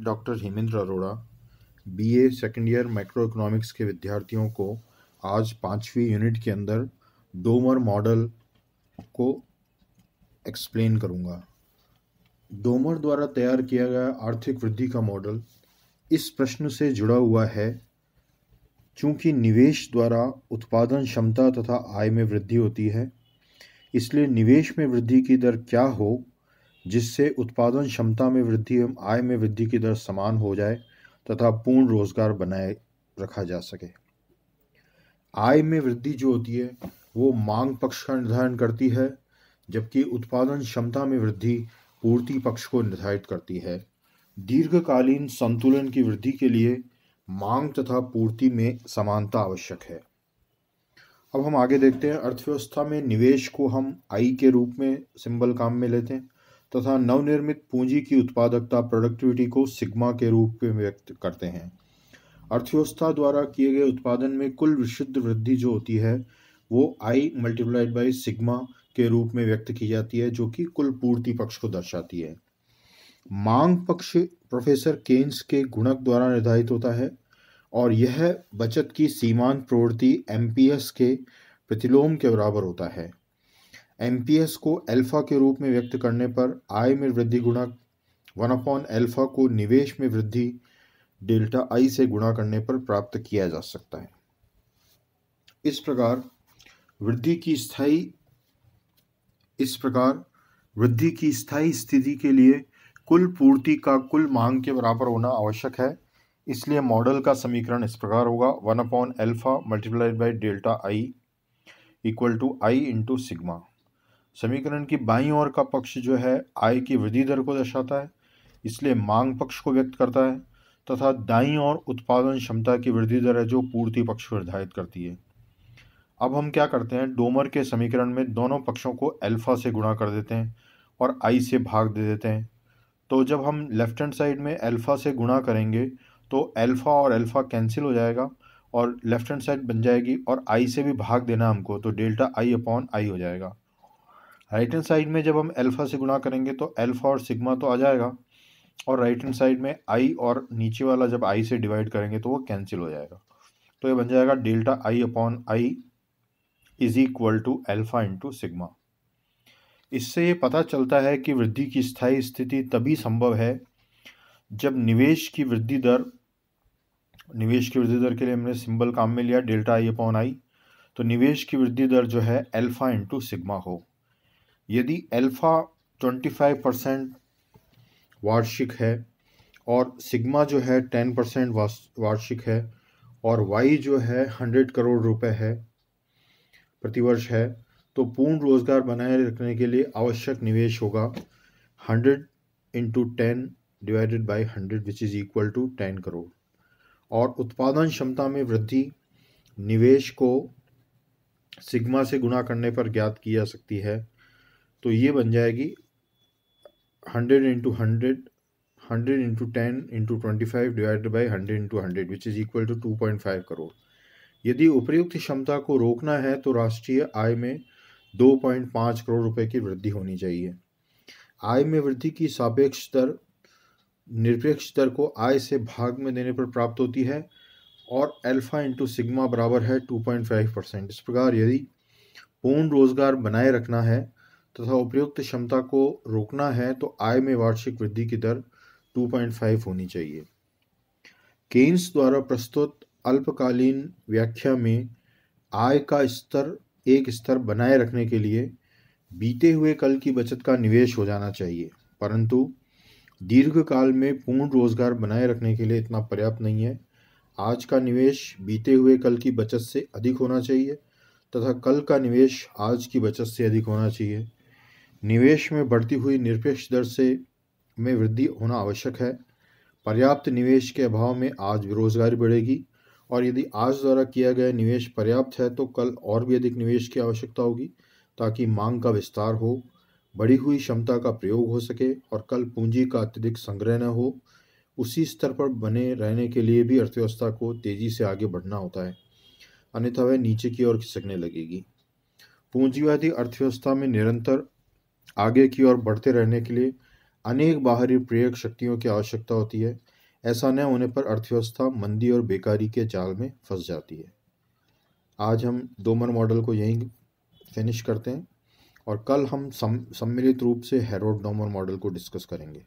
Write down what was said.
Doctor Hemendra Arora BA second year microeconomics के विद्यार्थियों को आज पाँचवीं यूनिट के अंदर डोमर मॉडल को एक्सप्लेन करूंगा। डोमर द्वारा तैयार किया गया आर्थिक वृद्धि का मॉडल इस प्रश्न से जुड़ा हुआ है चूंकि निवेश द्वारा उत्पादन क्षमता तथा आय में वृद्धि होती है इसलिए निवेश में वृद्धि की दर क्या हो जिससे उत्पादन क्षमता में वृद्धि एवं आय में वृद्धि की दर समान हो जाए तथा पूर्ण रोजगार बनाए रखा जा सके आय में वृद्धि जो होती है वो मांग पक्ष का निर्धारण करती है जबकि उत्पादन क्षमता में वृद्धि पूर्ति पक्ष को निर्धारित करती है दीर्घकालीन संतुलन की वृद्धि के लिए मांग तथा पूर्ति में समानता आवश्यक है अब हम आगे देखते हैं अर्थव्यवस्था में निवेश को हम आई के रूप में सिंबल काम में लेते हैं तथा नवनिर्मित पूंजी की उत्पादकता प्रोडक्टिविटी को सिग्मा के रूप में व्यक्त करते हैं अर्थव्यवस्था द्वारा किए गए उत्पादन में कुल विशुद्ध वृद्धि जो होती है वो आई मल्टीप्लाइड बाई सिग्मा के रूप में व्यक्त की जाती है जो कि कुल पूर्ति पक्ष को दर्शाती है मांग पक्ष प्रोफेसर केन्स के गुणक द्वारा निर्धारित होता है और यह बचत की सीमांत प्रवृत्ति एम के प्रतिलोम के बराबर होता है एम को अल्फा के रूप में व्यक्त करने पर आय में वृद्धि गुणा वन अपॉन एल्फा को निवेश में वृद्धि डेल्टा आई से गुणा करने पर प्राप्त किया जा सकता है इस प्रकार वृद्धि की स्थायी इस प्रकार वृद्धि की स्थायी स्थिति के लिए कुल पूर्ति का कुल मांग के बराबर होना आवश्यक है इसलिए मॉडल का समीकरण इस प्रकार होगा one upon alpha multiplied by delta I equal to I into sigma समीकरण की बाईं ओर का पक्ष जो है आय की वृद्धि दर को दर्शाता है इसलिए मांग पक्ष को व्यक्त करता है तथा दाईं ओर उत्पादन क्षमता की वृद्धि दर है जो पूर्ति पक्ष को निर्धारित करती है अब हम क्या करते हैं डोमर के समीकरण में दोनों पक्षों को अल्फा से गुणा कर देते हैं और आई से भाग दे देते हैं तो जब हम लेफ्ट हैंड साइड में अल्फ़ा से गुणा करेंगे तो अल्फ़ा और अल्फ़ा कैंसिल हो जाएगा और लेफ्ट हैंड साइड बन जाएगी और आई से भी भाग देना हमको तो डेल्टा आई अपॉन आई हो जाएगा राइट हैंड साइड में जब हम अल्फ़ा से गुणा करेंगे तो अल्फ़ा और सिग्मा तो आ जाएगा और राइट हैंड साइड में आई और नीचे वाला जब आई से डिवाइड करेंगे तो वो कैंसिल हो जाएगा तो ये बन जाएगा delta I upon I is equal to alpha into sigma इससे ये पता चलता है कि वृद्धि की स्थायी स्थिति तभी संभव है जब निवेश की वृद्धि दर निवेश की वृद्धि दर के लिए हमने सिंबल काम में लिया डेल्टा आई अपॉन आई तो निवेश की वृद्धि दर जो है अल्फ़ा इंटू सिग्मा हो यदि अल्फ़ा 25 परसेंट वार्षिक है और सिग्मा जो है 10 परसेंट वार्षिक है और वाई जो है 100 करोड़ रुपए है प्रतिवर्ष है तो पूर्ण रोजगार बनाए रखने के लिए आवश्यक निवेश होगा 100 into ten divided by hundred which is equal to ten crore और उत्पादन क्षमता में वृद्धि निवेश को सिग्मा से गुणा करने पर ज्ञात की जा सकती है तो ये बन जाएगी hundred into hundred hundred into ten into twenty five divide by hundred into hundred which is equal to two point five crore यदि उपयुक्त क्षमता को रोकना है तो राष्ट्रीय आय में दो पॉइंट पाँच करोड़ रुपए की वृद्धि होनी चाहिए आय में वृद्धि की सापेक्ष दर निरपेक्ष दर को आय से भाग में देने पर प्राप्त होती है और अल्फा इंटू सिग्मा बराबर है टू पॉइंट फाइव परसेंट इस प्रकार यदि पूर्ण रोजगार बनाए रखना है तथा उपयुक्त क्षमता को रोकना है तो आय में वार्षिक वृद्धि की दर 2.5 होनी चाहिए केन्स द्वारा प्रस्तुत अल्पकालीन व्याख्या में आय का स्तर एक स्तर बनाए रखने के लिए बीते हुए कल की बचत का निवेश हो जाना चाहिए परंतु दीर्घकाल में पूर्ण रोजगार बनाए रखने के लिए इतना पर्याप्त नहीं है आज का निवेश बीते हुए कल की बचत से अधिक होना चाहिए तथा कल का निवेश आज की बचत से अधिक होना चाहिए निवेश में बढ़ती हुई निरपेक्ष दर से में वृद्धि होना आवश्यक है पर्याप्त निवेश के अभाव में आज बेरोजगारी बढ़ेगी और यदि आज द्वारा किया गया निवेश पर्याप्त है तो कल और भी अधिक निवेश की आवश्यकता होगी ताकि मांग का विस्तार हो बढ़ी हुई क्षमता का प्रयोग हो सके और कल पूंजी का अत्यधिक संग्रह न हो उसी स्तर पर बने रहने के लिए भी अर्थव्यवस्था को तेजी से आगे बढ़ना होता है अन्यथा वह नीचे की ओर खिसकने लगेगी पूंजीवादी अर्थव्यवस्था में निरंतर आगे की ओर बढ़ते रहने के लिए अनेक बाहरी प्रेरक शक्तियों की आवश्यकता होती है ऐसा न होने पर अर्थव्यवस्था मंदी और बेकारी के जाल में फंस जाती है आज हम दोमर मॉडल को यहीं फिनिश करते हैं और कल हम सम, सम्मिलित रूप से हेरोड डोमर मॉडल को डिस्कस करेंगे